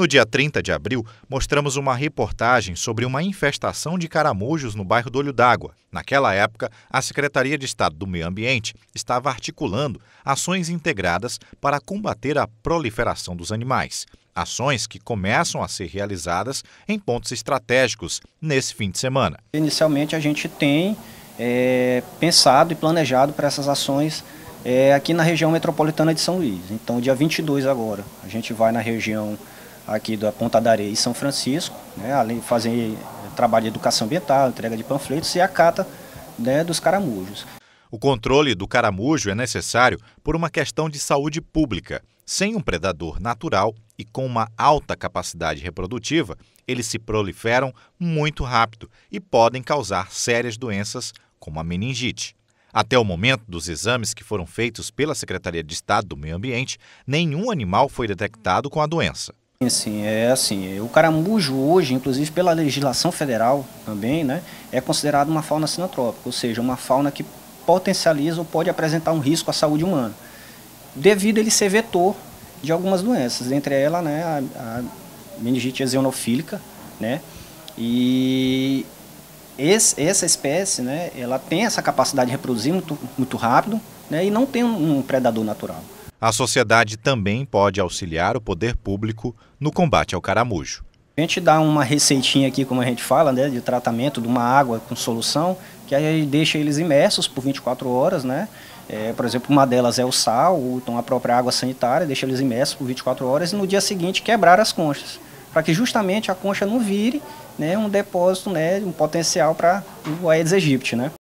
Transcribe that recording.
No dia 30 de abril, mostramos uma reportagem sobre uma infestação de caramujos no bairro do Olho d'Água. Naquela época, a Secretaria de Estado do Meio Ambiente estava articulando ações integradas para combater a proliferação dos animais. Ações que começam a ser realizadas em pontos estratégicos nesse fim de semana. Inicialmente, a gente tem é, pensado e planejado para essas ações é, aqui na região metropolitana de São Luís. Então, dia 22 agora, a gente vai na região aqui da Ponta da Areia e São Francisco, né, além de fazer trabalho de educação ambiental, entrega de panfletos e a cata né, dos caramujos. O controle do caramujo é necessário por uma questão de saúde pública. Sem um predador natural e com uma alta capacidade reprodutiva, eles se proliferam muito rápido e podem causar sérias doenças, como a meningite. Até o momento dos exames que foram feitos pela Secretaria de Estado do Meio Ambiente, nenhum animal foi detectado com a doença. Assim, é assim, o caramujo hoje, inclusive pela legislação federal também, né, é considerado uma fauna sinotrópica, ou seja, uma fauna que potencializa ou pode apresentar um risco à saúde humana, devido a ele ser vetor de algumas doenças, entre elas né, a, a meningite eosinofílica, né, e esse, essa espécie, né, ela tem essa capacidade de reproduzir muito, muito rápido, né, e não tem um, um predador natural a sociedade também pode auxiliar o poder público no combate ao caramujo. A gente dá uma receitinha aqui, como a gente fala, né, de tratamento de uma água com solução, que aí deixa eles imersos por 24 horas, né? É, por exemplo, uma delas é o sal, então a própria água sanitária, deixa eles imersos por 24 horas e no dia seguinte quebrar as conchas, para que justamente a concha não vire né, um depósito, né, um potencial para o Aedes aegypti, né?